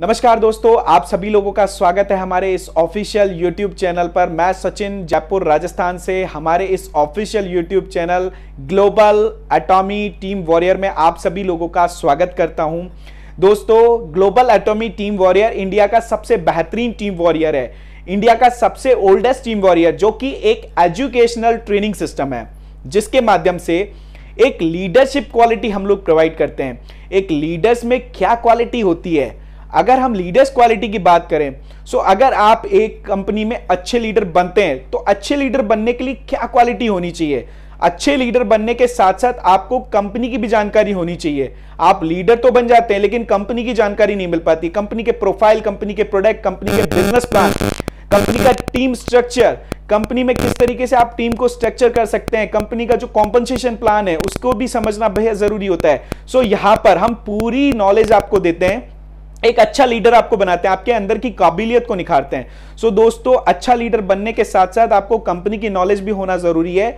नमस्कार दोस्तों आप सभी लोगों का स्वागत है हमारे इस ऑफिशियल यूट्यूब चैनल पर मैं सचिन जयपुर राजस्थान से हमारे इस official YouTube channel global Atomy team warrior में आप सभी लोगों का स्वागत करता हूं दोस्तों global Atomy team warrior India का सबसे बेहतरीन टीम वॉरियर है इंडिया का सबसे ओल्डेस्ट टीम वॉरियर जो कि एक एजुकेशनल ट्रेनिंग सिस्टम है जिसके माध्यम से एक लीडरशिप क्वालिटी हम लोग प्रोवाइड करते हैं एक लीडर्स में क्या क्वालिटी होती है अगर हम लीडर्स क्वालिटी की बात करें सो अगर आप एक कंपनी में अच्छे लीडर बनते हैं तो अच्छे लीडर बनने के लिए क्या क्वालिटी होनी चाहिए अच्छे लीडर बनने के साथ साथ आपको कंपनी की भी जानकारी होनी चाहिए आप लीडर तो बन जाते हैं लेकिन कंपनी की जानकारी नहीं मिल पाती कंपनी के प्रोफाइल कंपनी के प्रोडक्ट कंपनी के बिजनेस प्लान कंपनी का टीम स्ट्रक्चर कंपनी में किस तरीके से आप टीम को स्ट्रक्चर कर सकते हैं कंपनी का जो कॉम्पनसेशन प्लान है उसको भी समझना बेहद जरूरी होता है सो so, यहां पर हम पूरी नॉलेज आपको देते हैं एक अच्छा लीडर आपको बनाते हैं आपके अंदर की काबिलियत को निखारते हैं सो so, दोस्तों अच्छा लीडर बनने के साथ साथ आपको कंपनी की नॉलेज भी होना जरूरी है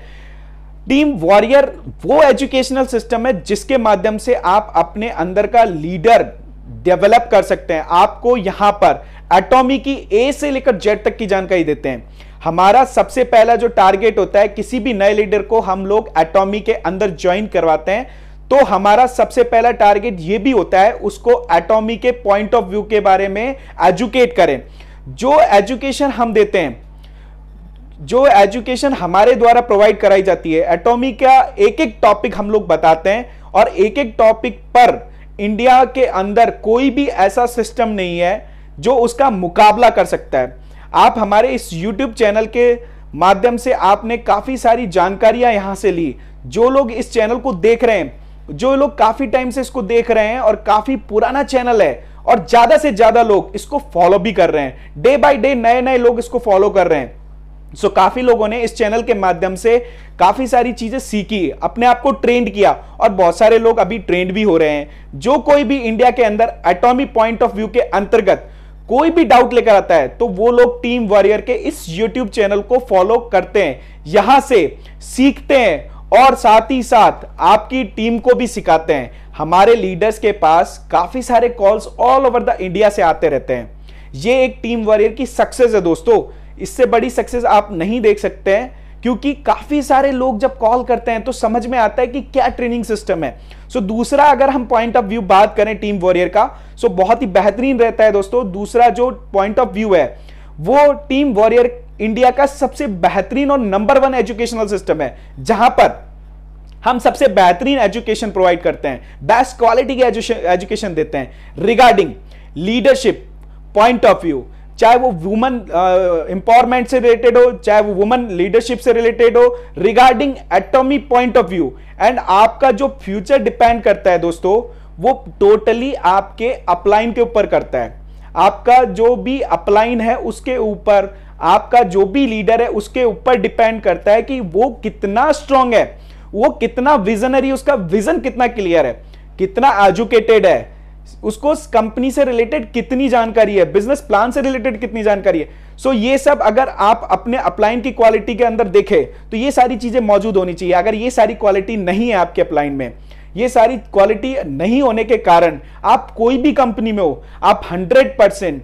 टीम वॉरियर वो एजुकेशनल सिस्टम है जिसके माध्यम से आप अपने अंदर का लीडर डेवलप कर सकते हैं आपको यहां पर एटॉमी की ए से लेकर जेड तक की जानकारी देते हैं हमारा सबसे पहला जो टारगेट होता है किसी भी नए लीडर को हम लोग एटॉमी के अंदर ज्वाइन करवाते हैं तो हमारा सबसे पहला टारगेट ये भी होता है उसको एटॉमी के पॉइंट ऑफ व्यू के बारे में एजुकेट करें जो एजुकेशन हम देते हैं जो एजुकेशन हमारे द्वारा प्रोवाइड कराई जाती है एटॉमी का एक एक टॉपिक हम लोग बताते हैं और एक एक टॉपिक पर इंडिया के अंदर कोई भी ऐसा सिस्टम नहीं है जो उसका मुकाबला कर सकता है आप हमारे इस यूट्यूब चैनल के माध्यम से आपने काफ़ी सारी जानकारियां यहां से ली जो लोग इस चैनल को देख रहे हैं जो लोग काफी टाइम से इसको देख रहे हैं और काफी पुराना चैनल है और ज्यादा से ज्यादा लोग इसको फॉलो भी कर रहे हैं डे बाय डे नए नए लोग इसको फॉलो कर रहे हैं सो so, काफी लोगों ने इस चैनल के माध्यम से काफी सारी चीजें सीखी अपने आप को ट्रेंड किया और बहुत सारे लोग अभी ट्रेंड भी हो रहे हैं जो कोई भी इंडिया के अंदर एटॉमी पॉइंट ऑफ व्यू के अंतर्गत कोई भी डाउट लेकर आता है तो वो लोग टीम वॉरियर के इस यूट्यूब चैनल को फॉलो करते हैं यहां से सीखते हैं और साथ ही साथ आपकी टीम को भी सिखाते हैं हमारे लीडर्स के पास काफी सारे calls all over the India से आते रहते हैं ये एक टीम वॉरियर की सक्सेस है दोस्तों इससे बड़ी सक्सेस आप नहीं देख सकते हैं क्योंकि काफी सारे लोग जब कॉल करते हैं तो समझ में आता है कि क्या ट्रेनिंग सिस्टम है सो so, दूसरा अगर हम पॉइंट ऑफ व्यू बात करें टीम वॉरियर का सो so बहुत ही बेहतरीन रहता है दोस्तों दूसरा जो पॉइंट ऑफ व्यू है वो टीम वॉरियर इंडिया का सबसे बेहतरीन और नंबर वन एजुकेशनल सिस्टम है जहां पर हम सबसे बेहतरीन एजुकेशन प्रोवाइड करते हैं बेस्ट क्वालिटी की एजुकेशन देते हैं regarding leadership point of view चाहे वो वुमन एम्पावरमेंट से रिलेटेड हो चाहे वो वुमन लीडरशिप से रिलेटेड हो रिगार्डिंग एटॉमी पॉइंट ऑफ व्यू एंड आपका जो फ्यूचर डिपेंड करता है दोस्तों वो टोटली totally आपके अपलाइन के ऊपर करता है आपका जो भी अपलाइन है उसके ऊपर आपका जो भी लीडर है उसके ऊपर डिपेंड करता है कि वो कितना स्ट्रांग है वो कितना विजनरी उसका विजन कितना क्लियर है कितना एजुकेटेड है उसको कंपनी से रिलेटेड कितनी जानकारी है बिजनेस प्लान से रिलेटेड कितनी जानकारी है सो so, ये सब अगर आप अपने अपलाइन की क्वालिटी के अंदर देखें तो ये सारी चीजें मौजूद होनी चाहिए अगर ये सारी क्वालिटी नहीं है आपके अपलाइन में ये सारी क्वालिटी नहीं होने के कारण आप कोई भी कंपनी में हो आप हंड्रेड परसेंट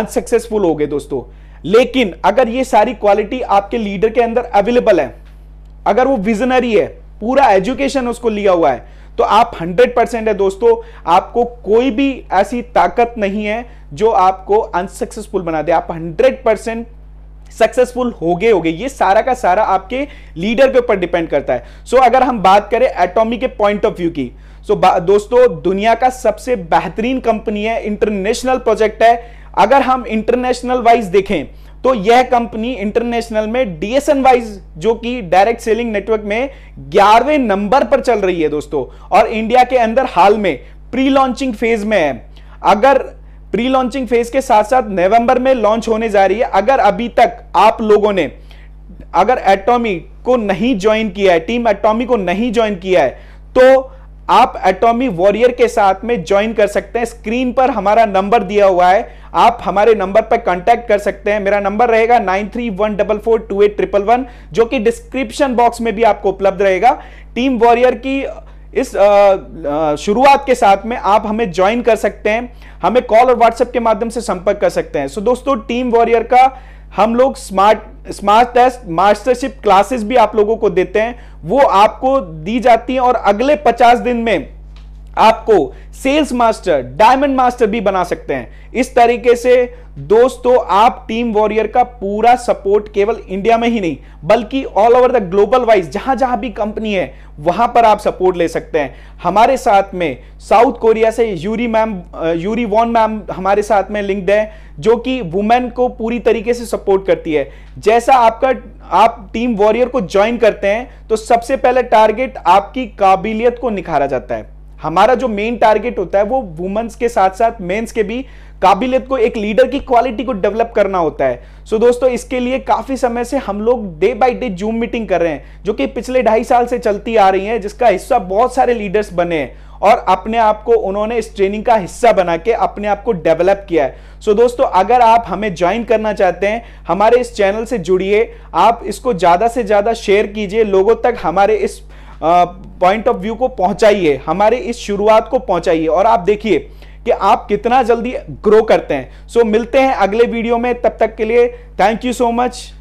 अनसक्सेसफुल हो दोस्तों लेकिन अगर ये सारी क्वालिटी आपके लीडर के अंदर अवेलेबल है अगर वो विजनरी है पूरा एजुकेशन उसको लिया हुआ है तो आप 100 परसेंट है दोस्तों आपको कोई भी ऐसी ताकत नहीं है जो आपको अनसक्सेसफुल बना दे आप 100 परसेंट सक्सेसफुल हो गए हो गए ये सारा का सारा आपके लीडर के ऊपर डिपेंड करता है सो so, अगर हम बात करें एटॉमी के पॉइंट ऑफ व्यू की सो so, दोस्तों दुनिया का सबसे बेहतरीन कंपनी है इंटरनेशनल प्रोजेक्ट है अगर हम इंटरनेशनल वाइज देखें तो यह कंपनी इंटरनेशनल में डीएसएन वाइज जो कि डायरेक्ट सेलिंग नेटवर्क में ग्यारहवें नंबर पर चल रही है दोस्तों और इंडिया के अंदर हाल में प्री लॉन्चिंग फेज में है अगर प्री लॉन्चिंग फेज के साथ साथ नवंबर में लॉन्च होने जा रही है अगर अभी तक आप लोगों ने अगर एटॉमी को नहीं ज्वाइन किया है टीम एटॉमी को नहीं ज्वाइन किया है तो आप एटॉमी वॉरियर के साथ में ज्वाइन कर सकते हैं स्क्रीन पर हमारा नंबर दिया हुआ है आप हमारे नंबर पर कांटेक्ट कर सकते हैं मेरा नंबर रहेगा nine three one double four two eight triple one जो कि डिस्क्रिप्शन बॉक्स में भी आपको उपलब्ध रहेगा टीम वॉरियर की इस शुरुआत के साथ में आप हमें ज्वाइन कर सकते हैं हमें कॉल और व्हाट्सएप के माध्यम से संपर्क कर सकते हैं सो दोस्तों टीम वॉरियर का हम लोग smart smart test mastership classes भी आप लोगों को देते हैं वो आपको दी जाती हैं और अगले 50 दिन में आपको सेल्स मास्टर डायमंड मास्टर भी बना सकते हैं इस तरीके से दोस्तों आप टीम वॉरियर का पूरा सपोर्ट केवल इंडिया में ही नहीं बल्कि all over the global wise जहां जहां भी कंपनी है वहां पर आप सपोर्ट ले सकते हैं हमारे साथ में साउथ कोरिया से Yuri ma'am Yuri Won ma'am हमारे साथ में लिंक है जो कि वुमेन को पूरी तरीके से सपोर्ट करती है जैसा आपका आप टीम वॉरियर को ज्वाइन करते हैं तो सबसे पहले टारगेट आपकी काबिलियत को निखारा जाता है हमारा जो मेन टारगेट होता है वो वुमेन्स के साथ साथ मेन्स के भी काबिलियत को एक लीडर की क्वालिटी को डेवलप करना होता है सो so दोस्तों इसके लिए काफी समय से हम लोग day by day Zoom meeting कर रहे हैं जो कि पिछले ढाई साल से चलती आ रही है जिसका हिस्सा बहुत सारे लीडर्स बने हैं और अपने आप को उन्होंने इस ट्रेनिंग का हिस्सा बना के अपने आप को डेवलप किया है सो so दोस्तों अगर आप हमें ज्वाइन करना चाहते हैं हमारे इस चैनल से जुड़िए आप इसको ज़्यादा से ज़्यादा शेयर कीजिए लोगों तक हमारे इस पॉइंट ऑफ व्यू को पहुंचाइए हमारे इस शुरुआत को पहुंचाइए और आप देखिए कि आप कितना जल्दी ग्रो करते हैं सो so, मिलते हैं अगले वीडियो में तब तक के लिए थैंक यू सो मच